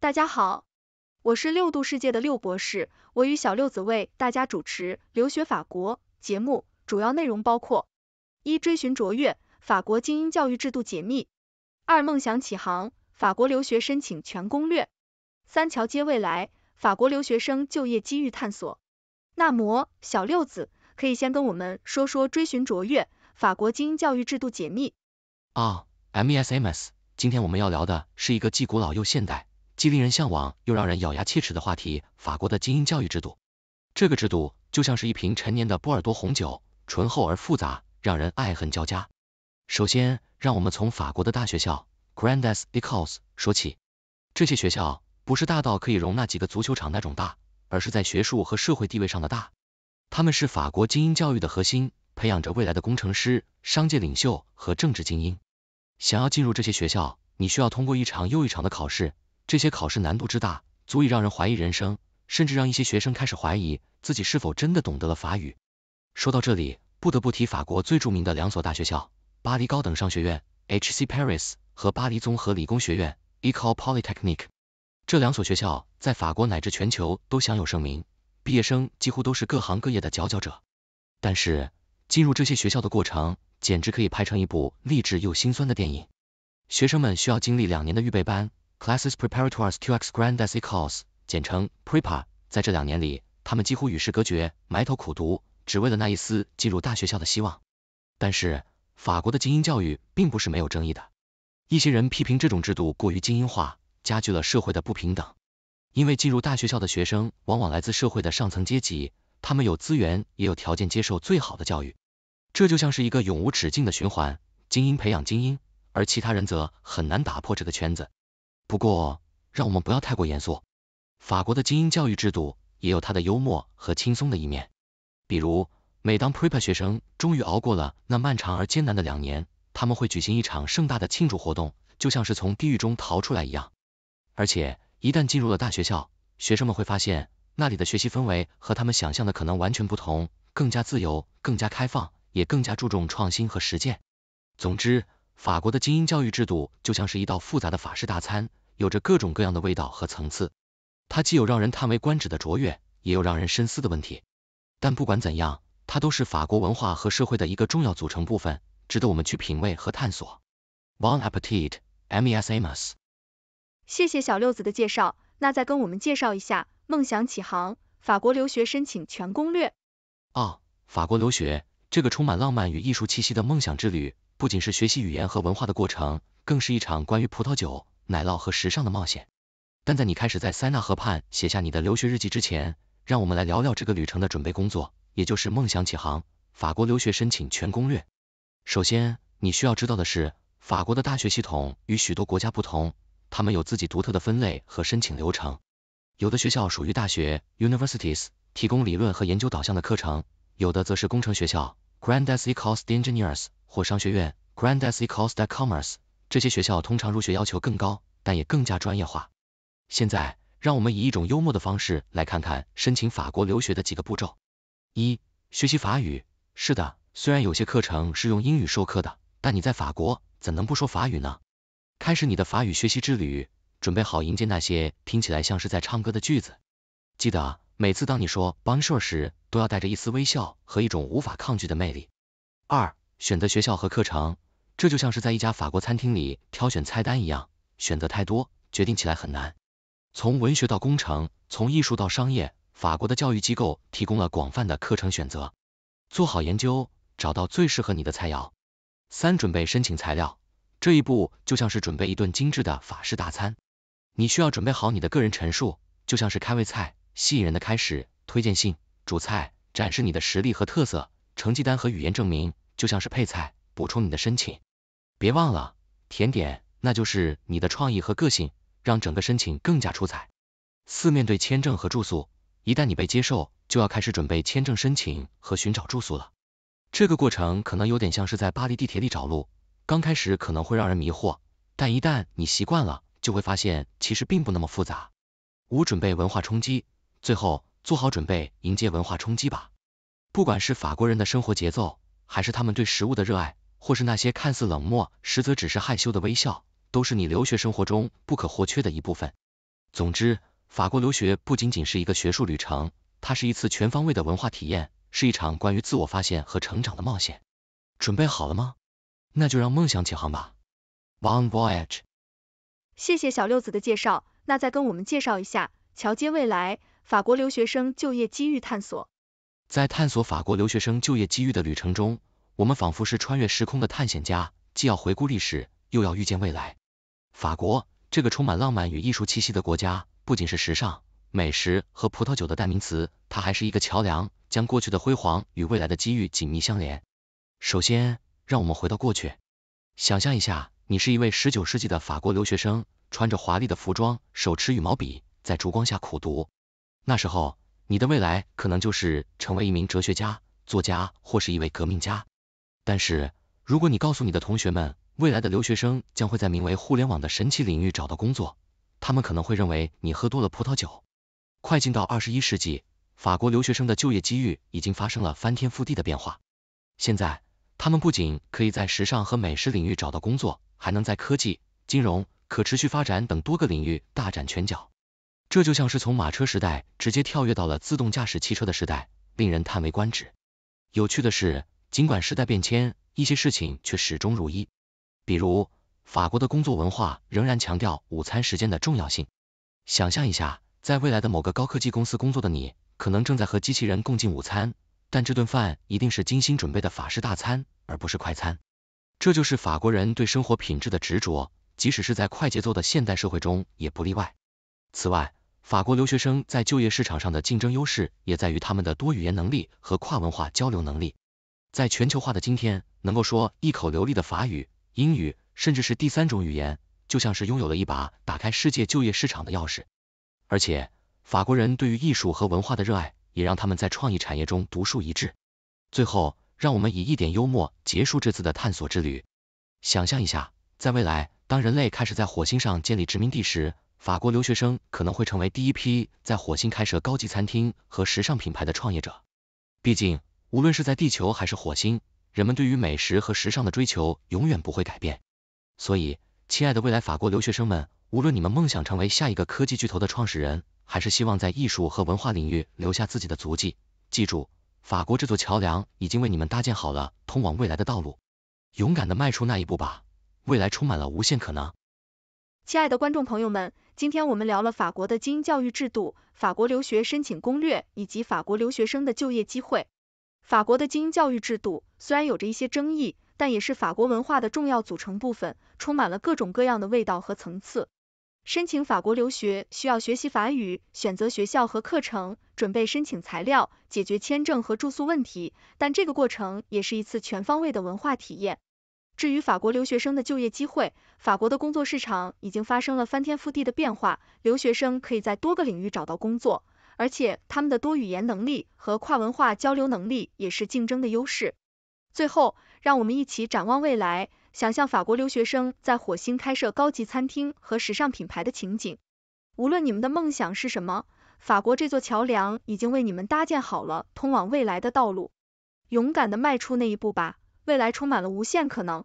大家好，我是六度世界的六博士，我与小六子为大家主持留学法国节目，主要内容包括：一、追寻卓越，法国精英教育制度解密；二、梦想起航，法国留学申请全攻略；三、桥接未来，法国留学生就业机遇探索。那么，小六子可以先跟我们说说追寻卓越，法国精英教育制度解密。啊 m e s m s 今天我们要聊的是一个既古老又现代。既令人向往又让人咬牙切齿的话题，法国的精英教育制度。这个制度就像是一瓶陈年的波尔多红酒，醇厚而复杂，让人爱恨交加。首先，让我们从法国的大学校 Grandes Ecoles 说起。这些学校不是大到可以容纳几个足球场那种大，而是在学术和社会地位上的大。他们是法国精英教育的核心，培养着未来的工程师、商界领袖和政治精英。想要进入这些学校，你需要通过一场又一场的考试。这些考试难度之大，足以让人怀疑人生，甚至让一些学生开始怀疑自己是否真的懂得了法语。说到这里，不得不提法国最著名的两所大学校：巴黎高等商学院 h c Paris） 和巴黎综合理工学院 （École Polytechnique）。这两所学校在法国乃至全球都享有盛名，毕业生几乎都是各行各业的佼佼者。但是，进入这些学校的过程简直可以拍成一部励志又心酸的电影。学生们需要经历两年的预备班。Classes preparatores QX Grandes Ecoles，简称 Prepa，在这两年里，他们几乎与世隔绝，埋头苦读，只为了那一丝进入大学校的希望。但是，法国的精英教育并不是没有争议的。一些人批评这种制度过于精英化，加剧了社会的不平等。因为进入大学校的学生往往来自社会的上层阶级，他们有资源，也有条件接受最好的教育。这就像是一个永无止境的循环，精英培养精英，而其他人则很难打破这个圈子。不过，让我们不要太过严肃。法国的精英教育制度也有它的幽默和轻松的一面。比如，每当 prep 学生终于熬过了那漫长而艰难的两年，他们会举行一场盛大的庆祝活动，就像是从地狱中逃出来一样。而且，一旦进入了大学校，学生们会发现那里的学习氛围和他们想象的可能完全不同，更加自由、更加开放，也更加注重创新和实践。总之，法国的精英教育制度就像是一道复杂的法式大餐，有着各种各样的味道和层次。它既有让人叹为观止的卓越，也有让人深思的问题。但不管怎样，它都是法国文化和社会的一个重要组成部分，值得我们去品味和探索。Bon a p p e t i t mes amis. 谢谢小六子的介绍，那再跟我们介绍一下梦想启航法国留学申请全攻略。哦，法国留学，这个充满浪漫与艺术气息的梦想之旅。不仅是学习语言和文化的过程，更是一场关于葡萄酒、奶酪和时尚的冒险。但在你开始在塞纳河畔写下你的留学日记之前，让我们来聊聊这个旅程的准备工作，也就是梦想起航法国留学申请全攻略。首先，你需要知道的是，法国的大学系统与许多国家不同，他们有自己独特的分类和申请流程。有的学校属于大学 （Universities），提供理论和研究导向的课程；有的则是工程学校 （Grandes Ecoles d'Ingénieurs）。或商学院，Grandes e c o s t Commerce，这些学校通常入学要求更高，但也更加专业化。现在，让我们以一种幽默的方式来看看申请法国留学的几个步骤：一、学习法语。是的，虽然有些课程是用英语授课的，但你在法国怎能不说法语呢？开始你的法语学习之旅，准备好迎接那些听起来像是在唱歌的句子。记得，每次当你说 Bonjour 时，都要带着一丝微笑和一种无法抗拒的魅力。二选择学校和课程，这就像是在一家法国餐厅里挑选菜单一样，选择太多，决定起来很难。从文学到工程，从艺术到商业，法国的教育机构提供了广泛的课程选择。做好研究，找到最适合你的菜肴。三、准备申请材料，这一步就像是准备一顿精致的法式大餐。你需要准备好你的个人陈述，就像是开胃菜，吸引人的开始；推荐信，主菜，展示你的实力和特色；成绩单和语言证明。就像是配菜，补充你的申请。别忘了甜点，那就是你的创意和个性，让整个申请更加出彩。四面对签证和住宿，一旦你被接受，就要开始准备签证申请和寻找住宿了。这个过程可能有点像是在巴黎地铁里找路，刚开始可能会让人迷惑，但一旦你习惯了，就会发现其实并不那么复杂。五准备文化冲击，最后做好准备迎接文化冲击吧。不管是法国人的生活节奏。还是他们对食物的热爱，或是那些看似冷漠，实则只是害羞的微笑，都是你留学生活中不可或缺的一部分。总之，法国留学不仅仅是一个学术旅程，它是一次全方位的文化体验，是一场关于自我发现和成长的冒险。准备好了吗？那就让梦想起航吧 b o n Voyage。谢谢小六子的介绍，那再跟我们介绍一下，桥接未来，法国留学生就业机遇探索。在探索法国留学生就业机遇的旅程中，我们仿佛是穿越时空的探险家，既要回顾历史，又要预见未来。法国，这个充满浪漫与艺术气息的国家，不仅是时尚、美食和葡萄酒的代名词，它还是一个桥梁，将过去的辉煌与未来的机遇紧密相连。首先，让我们回到过去，想象一下，你是一位十九世纪的法国留学生，穿着华丽的服装，手持羽毛笔，在烛光下苦读。那时候，你的未来可能就是成为一名哲学家、作家或是一位革命家。但是，如果你告诉你的同学们，未来的留学生将会在名为互联网的神奇领域找到工作，他们可能会认为你喝多了葡萄酒。快进到二十一世纪，法国留学生的就业机遇已经发生了翻天覆地的变化。现在，他们不仅可以在时尚和美食领域找到工作，还能在科技、金融、可持续发展等多个领域大展拳脚。这就像是从马车时代直接跳跃到了自动驾驶汽车的时代，令人叹为观止。有趣的是，尽管时代变迁，一些事情却始终如一。比如，法国的工作文化仍然强调午餐时间的重要性。想象一下，在未来的某个高科技公司工作的你，可能正在和机器人共进午餐，但这顿饭一定是精心准备的法式大餐，而不是快餐。这就是法国人对生活品质的执着，即使是在快节奏的现代社会中也不例外。此外，法国留学生在就业市场上的竞争优势，也在于他们的多语言能力和跨文化交流能力。在全球化的今天，能够说一口流利的法语、英语，甚至是第三种语言，就像是拥有了一把打开世界就业市场的钥匙。而且，法国人对于艺术和文化的热爱，也让他们在创意产业中独树一帜。最后，让我们以一点幽默结束这次的探索之旅。想象一下，在未来，当人类开始在火星上建立殖民地时，法国留学生可能会成为第一批在火星开设高级餐厅和时尚品牌的创业者。毕竟，无论是在地球还是火星，人们对于美食和时尚的追求永远不会改变。所以，亲爱的未来法国留学生们，无论你们梦想成为下一个科技巨头的创始人，还是希望在艺术和文化领域留下自己的足迹，记住，法国这座桥梁已经为你们搭建好了通往未来的道路。勇敢的迈出那一步吧，未来充满了无限可能。亲爱的观众朋友们，今天我们聊了法国的精英教育制度、法国留学申请攻略以及法国留学生的就业机会。法国的精英教育制度虽然有着一些争议，但也是法国文化的重要组成部分，充满了各种各样的味道和层次。申请法国留学需要学习法语、选择学校和课程、准备申请材料、解决签证和住宿问题，但这个过程也是一次全方位的文化体验。至于法国留学生的就业机会，法国的工作市场已经发生了翻天覆地的变化，留学生可以在多个领域找到工作，而且他们的多语言能力和跨文化交流能力也是竞争的优势。最后，让我们一起展望未来，想象法国留学生在火星开设高级餐厅和时尚品牌的情景。无论你们的梦想是什么，法国这座桥梁已经为你们搭建好了通往未来的道路。勇敢地迈出那一步吧，未来充满了无限可能。